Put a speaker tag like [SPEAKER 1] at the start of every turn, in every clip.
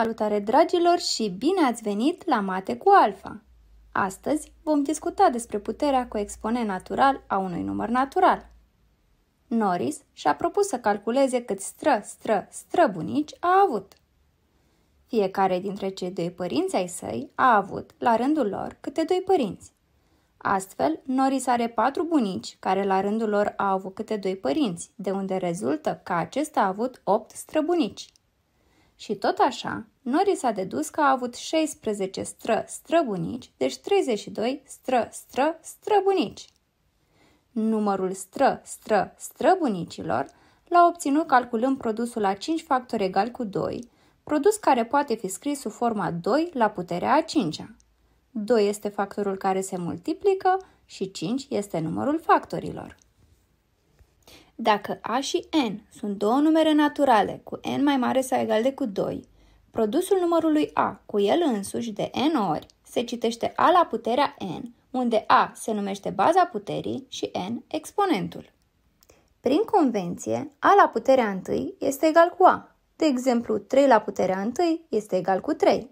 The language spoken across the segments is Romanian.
[SPEAKER 1] Salutare dragilor și bine ați venit la Mate cu Alfa! Astăzi vom discuta despre puterea cu exponent natural a unui număr natural. Norris și-a propus să calculeze cât stră, stră, străbunici a avut. Fiecare dintre cei doi părinți ai săi a avut, la rândul lor, câte doi părinți. Astfel, Norris are patru bunici, care la rândul lor au avut câte doi părinți, de unde rezultă că acesta a avut opt străbunici. Și tot așa, Nori s-a dedus că a avut 16 stră străbunici, deci 32 stră stră străbunici. Numărul stră stră străbunicilor l-a obținut calculând produsul la 5 factori egal cu 2, produs care poate fi scris sub forma 2 la puterea a 5 -a. 2 este factorul care se multiplică și 5 este numărul factorilor. Dacă A și N sunt două numere naturale cu N mai mare sau egal de cu 2, produsul numărului A cu el însuși de N ori se citește A la puterea N, unde A se numește baza puterii și N exponentul. Prin convenție, A la puterea 1 este egal cu A. De exemplu, 3 la puterea 1 este egal cu 3.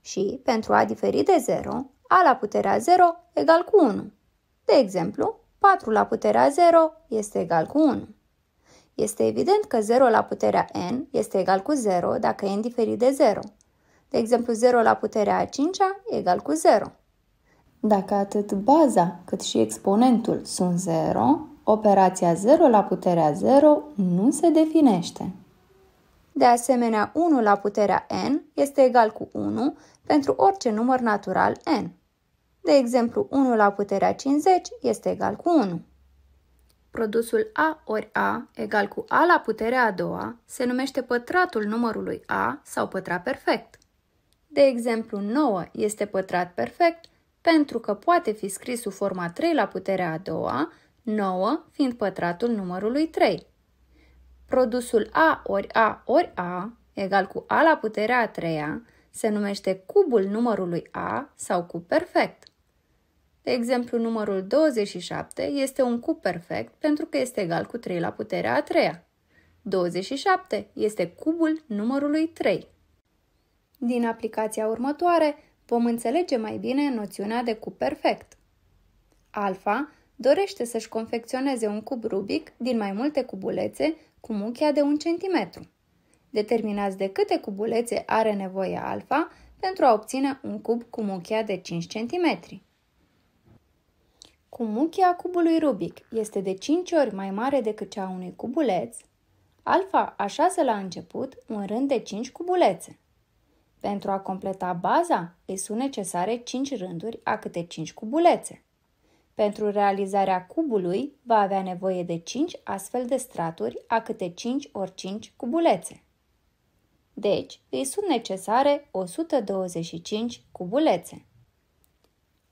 [SPEAKER 1] Și, pentru A diferit de 0, A la puterea 0 egal cu 1. De exemplu, 4 la puterea 0 este egal cu 1. Este evident că 0 la puterea n este egal cu 0 dacă n diferit de 0. De exemplu, 0 la puterea a 5 -a, egal cu 0. Dacă atât baza cât și exponentul sunt 0, operația 0 la puterea 0 nu se definește. De asemenea, 1 la puterea n este egal cu 1 pentru orice număr natural n. De exemplu, 1 la puterea 50 este egal cu 1. Produsul A ori A egal cu A la puterea a doua se numește pătratul numărului A sau pătrat perfect. De exemplu, 9 este pătrat perfect pentru că poate fi scris sub forma 3 la puterea a doua, 9 fiind pătratul numărului 3. Produsul A ori A ori A egal cu A la puterea a treia se numește cubul numărului A sau cub perfect. De exemplu, numărul 27 este un cub perfect pentru că este egal cu 3 la puterea a treia. 27 este cubul numărului 3. Din aplicația următoare vom înțelege mai bine noțiunea de cub perfect. Alfa dorește să-și confecționeze un cub rubic din mai multe cubulețe cu muchia de 1 cm. Determinați de câte cubulețe are nevoie alfa pentru a obține un cub cu muchia de 5 cm. Cumuchia cubului Rubik este de 5 ori mai mare decât cea a unui cubuleț, alfa așează la început un rând de 5 cubulețe. Pentru a completa baza, îi sunt necesare 5 rânduri a câte 5 cubulețe. Pentru realizarea cubului, va avea nevoie de 5 astfel de straturi a câte 5 ori 5 cubulețe. Deci, îi sunt necesare 125 cubulețe.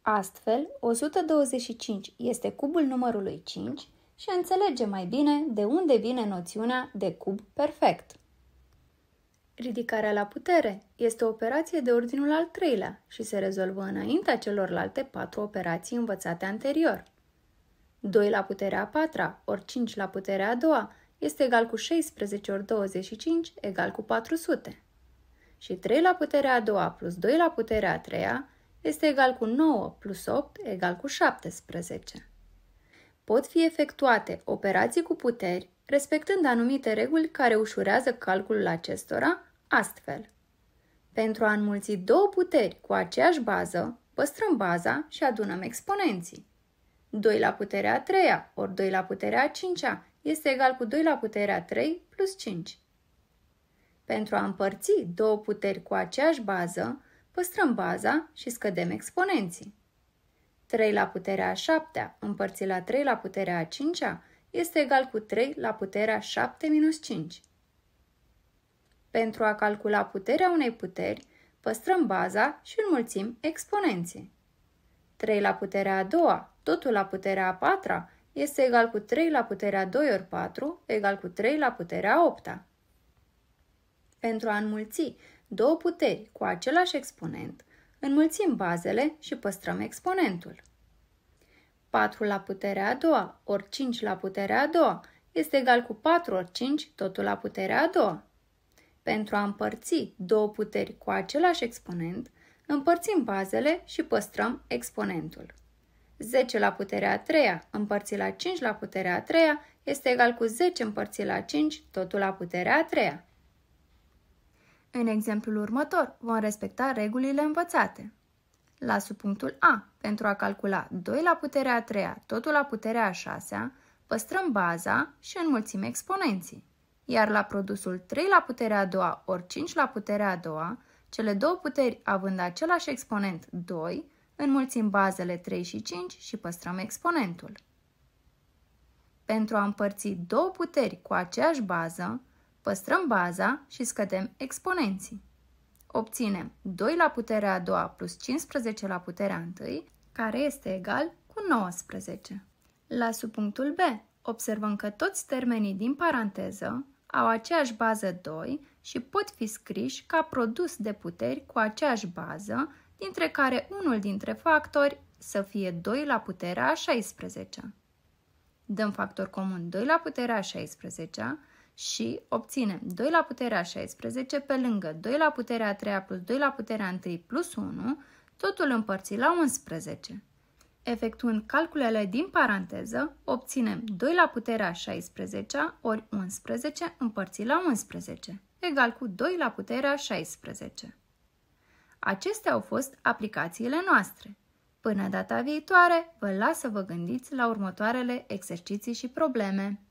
[SPEAKER 1] Astfel, 125 este cubul numărului 5 și înțelege mai bine de unde vine noțiunea de cub perfect. Ridicarea la putere este o operație de ordinul al treilea și se rezolvă înaintea celorlalte patru operații învățate anterior. 2 la puterea a patra ori 5 la puterea a doua este egal cu 16 ori 25 egal cu 400. Și 3 la puterea a doua plus 2 la puterea a treia este egal cu 9 plus 8 egal cu 17. Pot fi efectuate operații cu puteri, respectând anumite reguli care ușurează calculul acestora, astfel. Pentru a înmulți două puteri cu aceeași bază, păstrăm baza și adunăm exponenții. 2 la puterea 3 ori 2 la puterea 5 este egal cu 2 la puterea 3 plus 5. Pentru a împărți două puteri cu aceeași bază, păstrăm baza și scădem exponenții. 3 la puterea a 7 împărțit la 3 la puterea a 5 este egal cu 3 la puterea 7 minus 5. Pentru a calcula puterea unei puteri, păstrăm baza și înmulțim exponenții. 3 la puterea a doua, totul la puterea a patra, este egal cu 3 la puterea 2 ori 4, egal cu 3 la puterea 8. Pentru a înmulți două puteri cu același exponent, înmulțim bazele și păstrăm exponentul. 4 la puterea a doua ori 5 la puterea a doua este egal cu 4 ori 5, totul la puterea a doua. Pentru a împărți două puteri cu același exponent, împărțim bazele și păstrăm exponentul. 10 la puterea a treia împărțit la 5 la puterea a treia este egal cu 10 împărțit la 5, totul la puterea a treia. În exemplul următor, vom respecta regulile învățate. La subpunctul A, pentru a calcula 2 la puterea 3, totul la puterea a 6, păstrăm baza și înmulțim exponenții. Iar la produsul 3 la puterea a doua ori 5 la puterea a doua, cele două puteri având același exponent 2, înmulțim bazele 3 și 5 și păstrăm exponentul. Pentru a împărți două puteri cu aceeași bază, Păstrăm baza și scădem exponenții. Obținem 2 la puterea a doua plus 15 la puterea a întâi, care este egal cu 19. La subpunctul B, observăm că toți termenii din paranteză au aceeași bază 2 și pot fi scriși ca produs de puteri cu aceeași bază, dintre care unul dintre factori să fie 2 la puterea a 16. Dăm factor comun 2 la puterea a 16 și obținem 2 la puterea 16 pe lângă 2 la puterea 3 plus 2 la puterea 1 plus 1, totul împărțit la 11. Efectuând calculele din paranteză, obținem 2 la puterea 16 ori 11 împărțit la 11, egal cu 2 la puterea 16. Acestea au fost aplicațiile noastre. Până data viitoare, vă las să vă gândiți la următoarele exerciții și probleme.